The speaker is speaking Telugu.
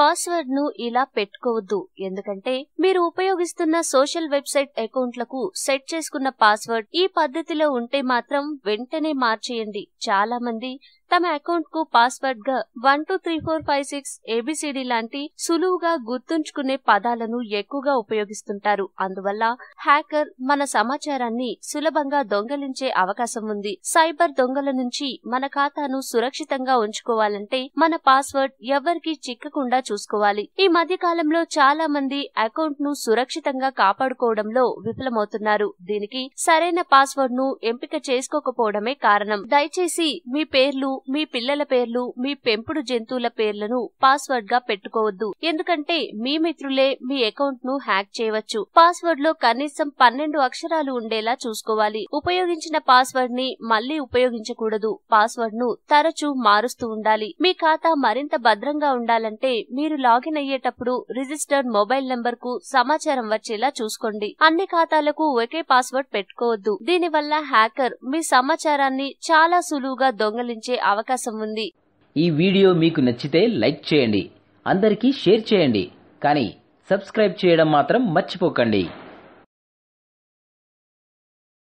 పాస్వర్డ్ ను ఇలా పెట్టుకోవద్దు ఎందుకంటే మీరు ఉపయోగిస్తున్న సోషల్ వెబ్సైట్ అకౌంట్లకు సెట్ చేసుకున్న పాస్వర్డ్ ఈ పద్ధతిలో ఉంటే మాత్రం వెంటనే మార్చేయండి చాలా మంది తమ అకౌంట్ కు పాస్వర్డ్ గా one two three four five six A B C D లాంటి సులువుగా గుర్తుంచుకునే పదాలను ఎక్కువగా ఉపయోగిస్తుంటారు అందువల్ల హ్యాకర్ మన సమాచారాన్ని సులభంగా దొంగలించే అవకాశం ఉంది సైబర్ దొంగల నుంచి మన ఖాతాను సురక్షితంగా ఉంచుకోవాలంటే మన పాస్వర్డ్ ఎవరికీ చిక్కకుండా చూసుకోవాలి ఈ మధ్య కాలంలో చాలా మంది అకౌంట్ ను సురక్షితంగా కాపాడుకోవడంలో విఫలమవుతున్నారు దీనికి సరైన పాస్వర్డ్ ను ఎంపిక చేసుకోకపోవడమే కారణం దయచేసి మీ పేర్లు మీ పిల్లల పేర్లు మీ పెంపుడు జంతువుల పేర్లను పాస్వర్డ్ గా పెట్టుకోవద్దు ఎందుకంటే మీ మిత్రులే మీ అకౌంట్ ను హ్యాక్ చేయవచ్చు పాస్వర్డ్ లో కనీసం పన్నెండు అక్షరాలు ఉండేలా చూసుకోవాలి ఉపయోగించిన పాస్వర్డ్ ని మళ్లీ ఉపయోగించకూడదు పాస్వర్డ్ ను తరచూ మారుస్తూ ఉండాలి మీ ఖాతా మరింత భద్రంగా ఉండాలంటే మీరు లాగిన్ అయ్యేటప్పుడు రిజిస్టర్డ్ మొబైల్ నెంబర్ కు సమాచారం వచ్చేలా చూసుకోండి అన్ని ఖాతాలకు ఒకే పాస్వర్డ్ పెట్టుకోవద్దు దీనివల్ల హ్యాకర్ మీ సమాచారాన్ని చాలా సులువుగా దొంగలించే అవకాశం ఉంది ఈ వీడియో మీకు నచ్చితే లైక్ చేయండి అందరికీ షేర్ చేయండి కానీ సబ్స్క్రైబ్ చేయడం మాత్రం మర్చిపోకండి